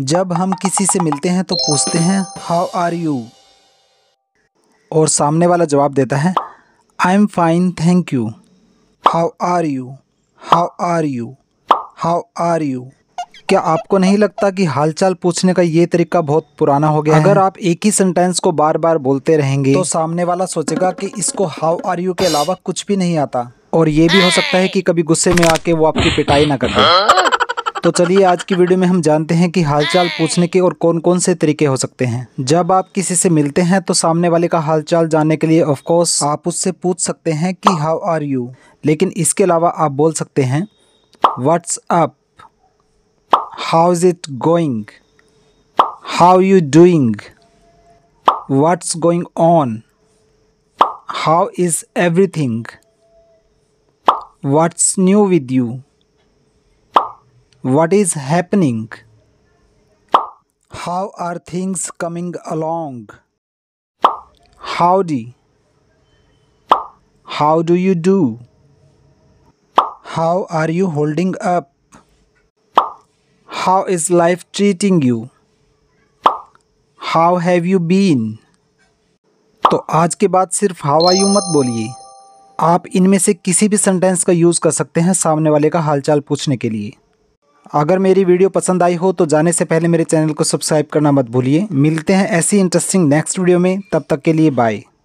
जब हम किसी से मिलते हैं तो पूछते हैं हाउ आर यू और सामने वाला जवाब देता है I am fine thank you how are you how are you how are you क्या आपको नहीं लगता कि हालचाल पूछने का ये तरीका बहुत पुराना हो गया अगर है? आप एक ही सेंटेंस को बार बार बोलते रहेंगे तो सामने वाला सोचेगा कि इसको हाउ आर यू के अलावा कुछ भी नहीं आता और ये भी हो सकता है कि कभी गुस्से में आके वो आपकी पिटाई ना कर दे हाँ? तो चलिए आज की वीडियो में हम जानते हैं कि हालचाल पूछने के और कौन कौन से तरीके हो सकते हैं जब आप किसी से मिलते हैं तो सामने वाले का हालचाल जानने के लिए ऑफकोर्स आप उससे पूछ सकते हैं कि हाउ आर यू लेकिन इसके अलावा आप बोल सकते हैं what's up how is it going how you doing what's going on how is everything what's new with you what is happening how are things coming along howdy how do you do how are you holding up how is life treating you how have you been तो आज के बाद सिर्फ how are you मत बोलिए आप इनमें से किसी भी सेंटेंस का यूज़ कर सकते हैं सामने वाले का हालचाल पूछने के लिए अगर मेरी वीडियो पसंद आई हो तो जाने से पहले मेरे चैनल को सब्सक्राइब करना मत भूलिए मिलते हैं ऐसी इंटरेस्टिंग नेक्स्ट वीडियो में तब तक के लिए बाय